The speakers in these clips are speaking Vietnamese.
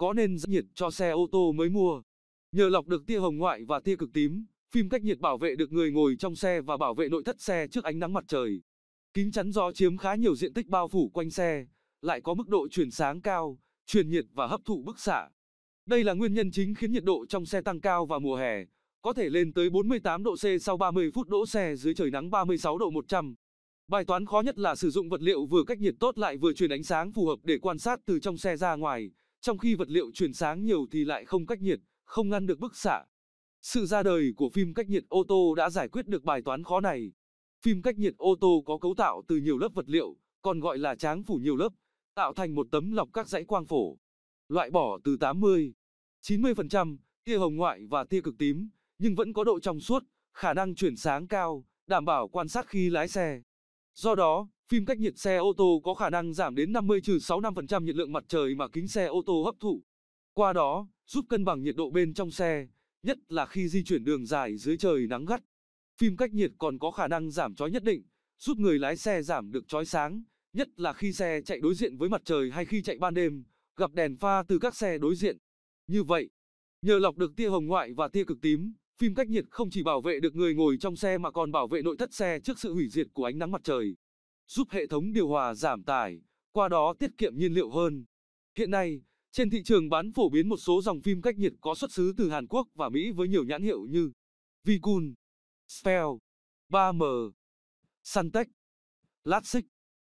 có nên dẫn nhiệt cho xe ô tô mới mua. Nhờ lọc được tia hồng ngoại và tia cực tím, phim cách nhiệt bảo vệ được người ngồi trong xe và bảo vệ nội thất xe trước ánh nắng mặt trời. Kính chắn gió chiếm khá nhiều diện tích bao phủ quanh xe, lại có mức độ truyền sáng cao, truyền nhiệt và hấp thụ bức xạ. Đây là nguyên nhân chính khiến nhiệt độ trong xe tăng cao vào mùa hè, có thể lên tới 48 độ C sau 30 phút đỗ xe dưới trời nắng 36 độ 100. Bài toán khó nhất là sử dụng vật liệu vừa cách nhiệt tốt lại vừa truyền ánh sáng phù hợp để quan sát từ trong xe ra ngoài, trong khi vật liệu truyền sáng nhiều thì lại không cách nhiệt, không ngăn được bức xạ. Sự ra đời của phim cách nhiệt ô tô đã giải quyết được bài toán khó này. Phim cách nhiệt ô tô có cấu tạo từ nhiều lớp vật liệu, còn gọi là tráng phủ nhiều lớp, tạo thành một tấm lọc các dãy quang phổ. Loại bỏ từ 80, 90% tia hồng ngoại và tia cực tím, nhưng vẫn có độ trong suốt, khả năng chuyển sáng cao, đảm bảo quan sát khi lái xe. Do đó, phim cách nhiệt xe ô tô có khả năng giảm đến 50-65% nhiệt lượng mặt trời mà kính xe ô tô hấp thụ. Qua đó, giúp cân bằng nhiệt độ bên trong xe, nhất là khi di chuyển đường dài dưới trời nắng gắt. Phim cách nhiệt còn có khả năng giảm chói nhất định, giúp người lái xe giảm được chói sáng, nhất là khi xe chạy đối diện với mặt trời hay khi chạy ban đêm, gặp đèn pha từ các xe đối diện. Như vậy, nhờ lọc được tia hồng ngoại và tia cực tím, Phim cách nhiệt không chỉ bảo vệ được người ngồi trong xe mà còn bảo vệ nội thất xe trước sự hủy diệt của ánh nắng mặt trời, giúp hệ thống điều hòa giảm tải, qua đó tiết kiệm nhiên liệu hơn. Hiện nay, trên thị trường bán phổ biến một số dòng phim cách nhiệt có xuất xứ từ Hàn Quốc và Mỹ với nhiều nhãn hiệu như Vicun, Spell, 3M, Suntech, Latsic,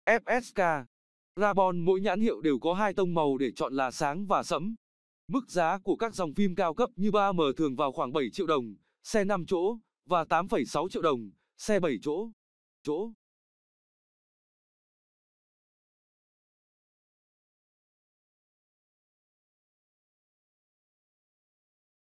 FSK. Rabon mỗi nhãn hiệu đều có hai tông màu để chọn là sáng và sẫm. Mức giá của các dòng phim cao cấp như 3M thường vào khoảng 7 triệu đồng, xe 5 chỗ, và 8,6 triệu đồng, xe 7 chỗ. Chỗ.